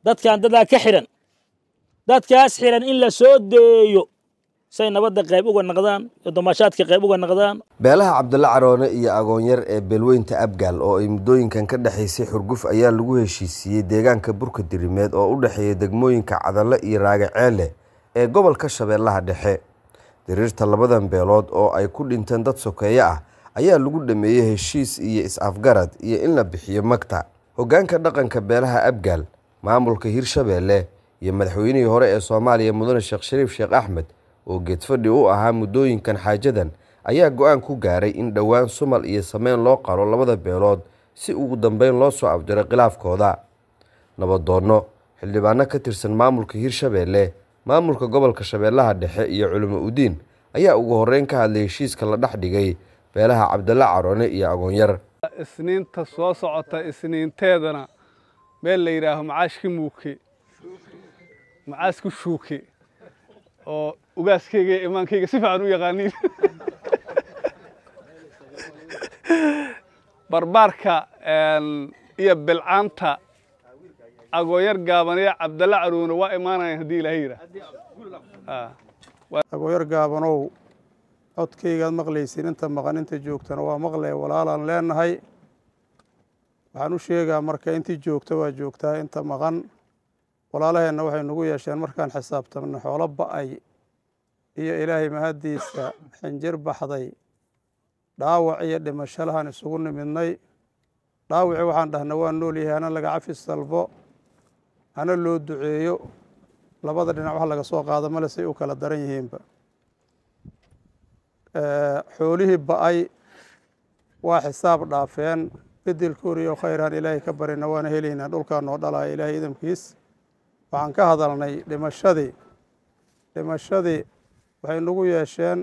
dadkan dadaa ka xiran dadkaas xiran in la soo deeyo say nabadda qayb uga naqdaan iyo domashaadka qayb uga naqdaan beelaha cabdulle caroone iyo agoon yar ee beelweynta abgaal oo ay muddooyinkan ka dhexaysay xurguf ayaa lagu heshiisiiyey deegaanka burka dirimeed oo u dhexeeya degmooyinka cadalle iyo raagaceele ee gobolka shabeellaha dhexe diriirta labadan beelood oo ay ku dhinteen dad sokeeye ah ayaa lagu dhameeyey heshiis iyo is-afgarad iyo in la bixiyo magta hoggaanka dhaqanka beelaha abgaal maamulka hirshabeelle iyo madaxweynihii hore ee soomaaliya mudane sheekh shariif sheekh axmed oo geedfadhi u ahaa muddooyinkan xaajadan ayaa go-aan ku gaaray in dhowaan sumal iyo sameyn loo qalo labada beelood si ugu dambeyn loo soo afjaro khilaafkooda nabadoonno xildhibaano ka tirsan maamulka hirshabeelle maamulka gobolka shabeellaha dhexe iyo culimo udiin ayaa ugu horreyn ka hadlay heshiiska la dhex dhigay beelaha cabdalla carone iyo agoonyar isniinta soo socota isniinteedana meel la yidhaaho macaash ka muuke macaas ku shuuke oo ugaaskayga iyo imaankayga si fiican u yaqaaniin barbaarka iyo bilcaanta agooyar gaaban iyo cabdalla caruuna waa imaanayaan haddii ilaahay yidhaah agooyar gaabanow codkaygaad maqlaysin inta maqan inta joogtana waa maqlay walaalaan leenahay waxaan u sheegaa marka intii joogta waa joogtaa inta maqan walaalaheenna waxay nagu yeesheen markaan xisaabtamna xoolo ba'ay iyo ilaahay mahadiisa xinjir baxday dhaawac iyo dhimasho lahaan isugu nimidnay dhaawacii waxaan dhahna waa nool yahay ana laga cafi salbo ana loo duceeyo labada dhinac wax laga soo qaado male say u kala daran yihiinba xoolihii ba'ay waa xisaab dhaafeen bedelkoona iyo khayraan ilaahay ka barina waana helaynaa dhulkaa noo dhalaa ilaahay idamkiis waxaan ka hadalnay dhimashadii dhimashadii waxay nagu yeesheen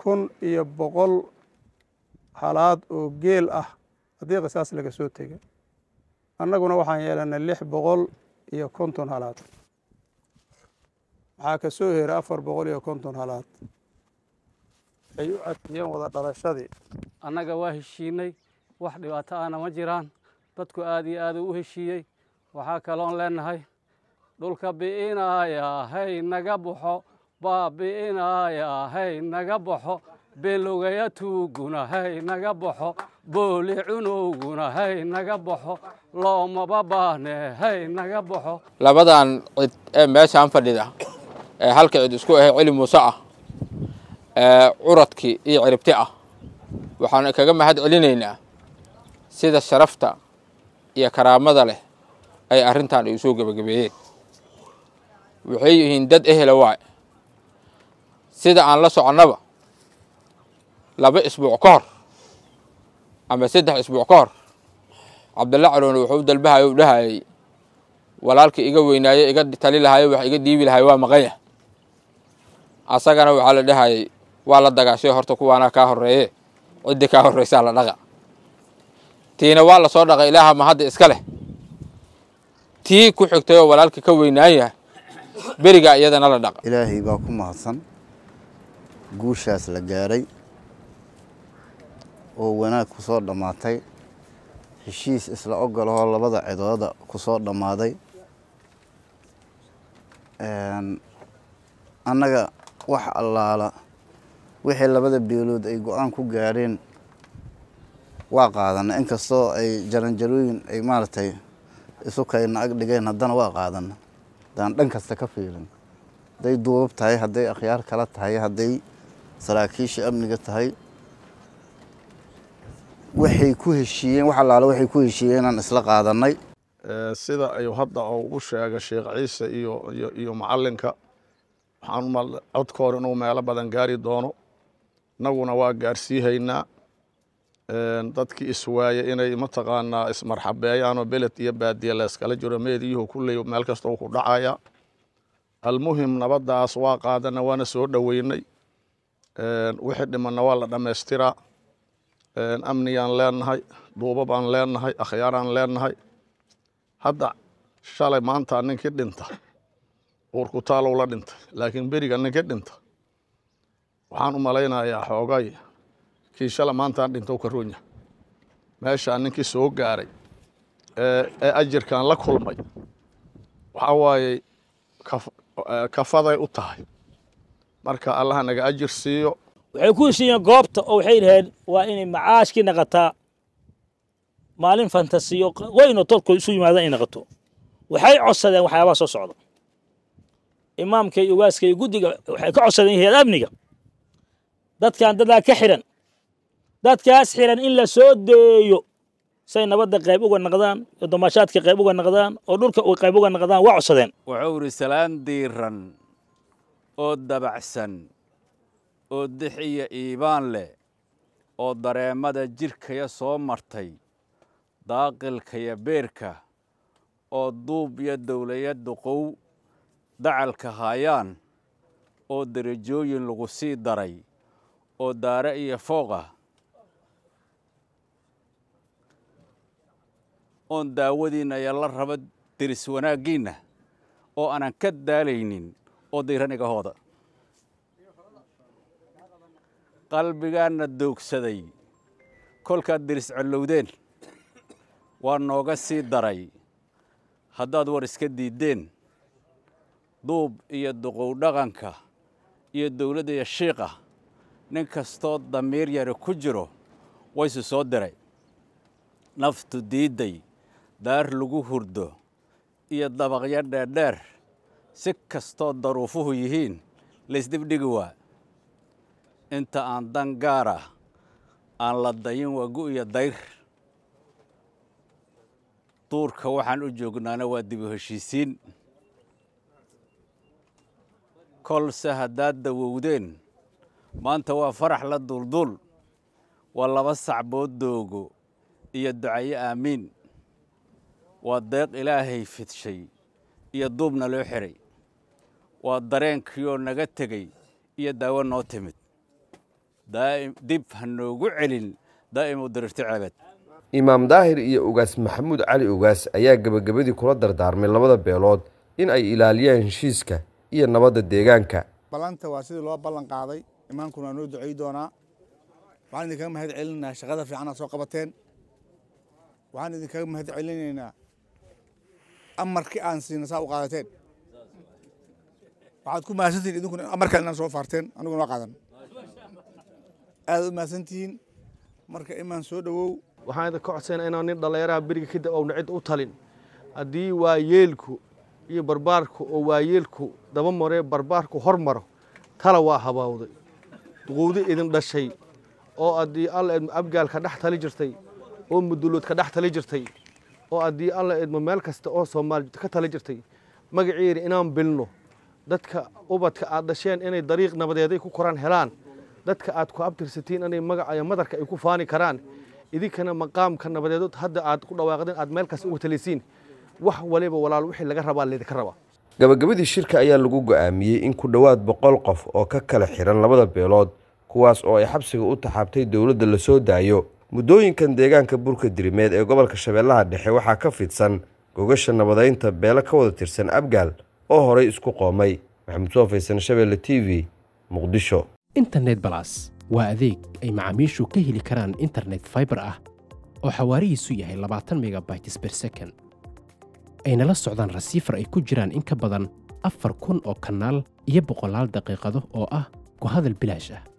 kun iyo boqol halaad oo geel ah haddii qisaas laga soo tega annaguna waxaan yeelanay lix boqol iyo konton halaad maxaa ka soo heray afar boqol iyo konton halaad waxay u cadfiyeen wada dhalashadii annaga waa heshiinay wax dhibaato ahna ma jiraan dadku aad iyo aad u heshiiyey waxaa kaloon leennahay dhulka bi'inaaya hay naga baxo baa bi'inaaya hay naga baxo beelowgaya tuuguna hay naga baxo booli cunowguna hay naga baxo loomaba baahne hay naga baxo labadan cid ee meeshaan fadhida ee halka cid isku ahay celi muuse ah ee curadkii iyo ciribti ah waxaan kaga mahad celinaynaa sida sharafta iyo karaamada leh ay arrintan ay soo gebagabeeyeen waxay yihiin dad ehela waay sida aan la soconnaba laba isbuuc ka hor ama saddex isbuuc ka hor cabdalla caloone wuxuu dalbahayo u dhahayay walaalkii iga weynaaye iga tali lahaaye wax iga dhiibi lahay waa maqan yah asagana waxaa la dhahayay waa la dagaashay horta kuwaana kaa horreeye ciddii kaa horreysaa la dhaqa tiina waa lasoo dhaqay ilaaha ma hadda iska leh tii ku xigtay oo walaalka ka weynaan yahay berigaa iyadana la dhaqa ilaahay baa ku mahadsan guushaas la gaaray oo wanaag ku soo dhammaatay heshiis isla ogolahoo labada cidooda ku soo dhammaaday annaga wax allaala wixii labada beelood ay go-aan ku gaareen waa qaadana inkastoo ay jaranjarooyin ay maaragtay isu kayna ag dhigeen haddana waa qaadana hadaan dhan kasta ka fiirin hadday duubab tahay hadday akhyaar kala tahay hadday saraakiisha amniga tahay waxay ku heshiiyeen wax allaale waxay ku heshiiyeen aan isla qaadanay sida ayuu hadda ugu sheega sheekh ciise iyo iyo iyo macallinka waxaan codka hor inuu meelo badan gaari doono innaguna waa gaarsiihaynaa dadkii iswaaye inay mataqaanaa ismarxabeeyaanoo beled iyo baadiye layskala jiro meediyuhu kulley meel kasta uu ku dhacaya almuhim nabadaas waa qaadana waana soo dhoweynay wixii dhimana waa la dhammaystiraa amniyaan leenahay duubabaan leenahay akhyaaraan leenahay hadda shalay maanta ninkii dhinta uurkutaalow la dhintay laakiin beriga ninkii dhinta waxaan u malaynayaa xoogay kii shala maantaan dhinto ka roon yahay meeshaan ninkii soo gaaray ee ajirkan la kulmay waxaa waayey kafaday u tahay marka allaha naga ajir siiyo waxay ku heshiiyeen goobta oo waxay dhaheen waa inay macaashkii naqataa maalin fantasiyo waynu tolko isu yimaada inay naqato waxay codsadeen waxyaabaha soo socda imaamka iyo ugaaska iyo guddiga waxay ka codsadeen hayad amniga dadkan dadaa ka xidhan dadkaas xiran in la soo deeyo say nabadda qayb uga naqdaan oo damaashaadka qayb uga naqdaan oo dhulka qayb uga naqdaan waa codsadeen wuxuu idhi salaan diiran oo dabacsan oo dix iyo iibaan leh oo dareemada jidhkaya soo martay daaqilkaya beerka oo duub iyo dowlaya duqow dacalka haayaan oo darajooyin lagu sii daray oo daare iyo fooq ah oon daawadiinna ayaa la raba diris wanaaggiinna oo aanan ka daalaynin oo dayran igahooda qalbigaanna doogsaday kolkaad diris collowdeen waa nooga sii daray haddaad war iska diiddeen duub iyo duqow dhaqanka iyo dowladda iyo shiiqa nin kastoo damiir yari ku jiro waysu soo diray naftu diidday daar lagu hurdo iyo dabaqyo dheerdheer si kastoo daruufuhu yihiin laysdibdhigi waa inta aan dan gaara ah, aan la dayin waa gu'iyo dayr duurka waxaan u joognaana waa dibu heshiisiin kolse haddaad dawowdeen maanta waa farax la duulduul waa laba sacbood doogo iyo ducayo aamiin waa deeq ilaahay fidshay iyo duubna loo xiray waa dareenkiioo naga tegay iyo daawo noo timid dib ha noogu celin daa'imu u dariirti imaam daahir iyo ugaas maxamuud cali ugaas ayaa gebagabadii kula dardaarmay labada beelood in ay ilaaliyaan heshiiska iyo nabadda deegaanka ballanta waa sidii loo ballan qaaday imaankuna waa noo ducey doonaa waxaan idinkaga mahad celinaynaa shaqada fiicanaa soo qabateen waxaan idinkaga mahad celinaynaa amarkii aan siina saa u qaadateen waxaad ku mahadsantihin idinkuna amarkaa inaan soo faarteen aniguna waa qaadan aadaad u mahadsantihiin marka imaan soo dhowow waxaan ka codsayna inaan nin dhallinyaraha beriga kadib owna cid u talin haddii waayeelku iyo barbaarku oo waayeelku daba maree barbaarku hor maro tala waa habaawday duquudi idin dhashay oo haddii alla abgaalka dhex tali jirtay oo muduloodka dhex tali jirtay oo haddii alla eedmo meel kasta oo soomaali ka tala jirtay magaceeri inaan bilno dadka ubadka aad dhasheen inay dariiq nabadeeday ku koran helaan dadka aad ku abtirsatiin inay magacayo madarka ay ku faani karaan idinkana maqaamka nabadeedood hadda aad ku dhawaaqdeen aad meel kasta uga talisiin wax waliba walaal wixii laga rabaa laydinka rabaa gabagabadii shirka ayaa lagu go'aamiyey in ku dhowaad boqol qof oo ka kala xihan labada beelood kuwaas oo ay xabsiga u taxaabtay dowladda lasoo daayo muddooyinkan deegaanka burka dirimeed ee gobolka shabeellaha dhexe waxaa ka fidsan gogasha nabadaynta beelo ka wada tirsan abgaal oo horay isku qoomay maxamuud soofaysan shabeelle t v muqdisho internet balas waa adeeg ay macaamiishu ka heli karaan internet fiber ah oo xawaarihiisu yahay labaatan megabytes ber second ayna la socdaan rasiifar ay ku jiraan in ka badan afar kun oo kanaal iyo boqolaal daqiiqado oo ah ku hadal bilaash ah